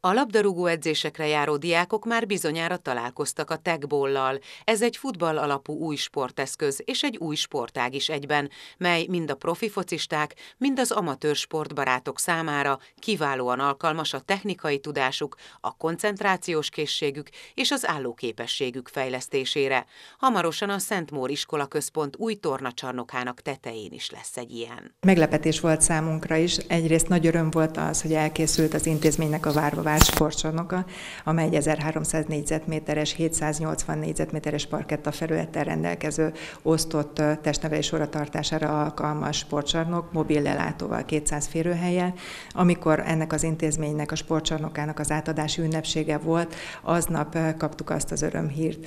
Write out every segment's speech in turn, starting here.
A labdarúgó edzésekre járó diákok már bizonyára találkoztak a tegbollal. Ez egy futball alapú új sporteszköz és egy új sportág is egyben, mely mind a profi focisták, mind az amatőr sportbarátok számára kiválóan alkalmas a technikai tudásuk, a koncentrációs készségük és az állóképességük fejlesztésére. Hamarosan a Szentmór Iskola Központ új tornacsarnokának tetején is lesz egy ilyen. Meglepetés volt számunkra is. Egyrészt nagy öröm volt az, hogy elkészült az intézménynek a várva Kovács Forcsanoga, amely 1300 négyzetméteres, 780 négyzetméteres parketta felületen rendelkező osztott testnevelés oratartására alkalmas sportcsarnok, mobil lelátóval 200 férőhelye. Amikor ennek az intézménynek, a sportcsarnokának az átadási ünnepsége volt, aznap kaptuk azt az örömhírt,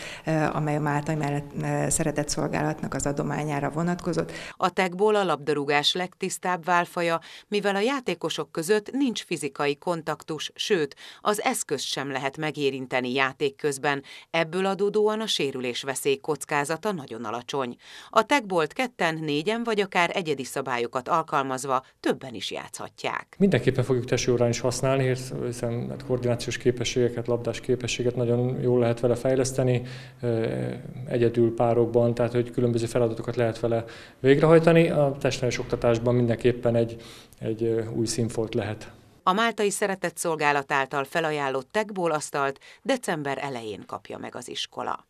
amely a Máltai mellett szeretett szolgálatnak az adományára vonatkozott. A tegból a labdarúgás legtisztább válfaja, mivel a játékosok között nincs fizikai kontaktus, sőt, sőt, az eszköz sem lehet megérinteni játék közben, ebből adódóan a sérülés veszély kockázata nagyon alacsony. A techbolt ketten, négyen vagy akár egyedi szabályokat alkalmazva többen is játszhatják. Mindenképpen fogjuk tesóórán is használni, hiszen hát koordinációs képességeket, labdás képességet nagyon jól lehet vele fejleszteni, egyedül párokban, tehát hogy különböző feladatokat lehet vele végrehajtani. A testnevelés oktatásban mindenképpen egy, egy új színfolt lehet. A Máltai Szeretett Szolgálat által felajánlott tekból asztalt december elején kapja meg az iskola.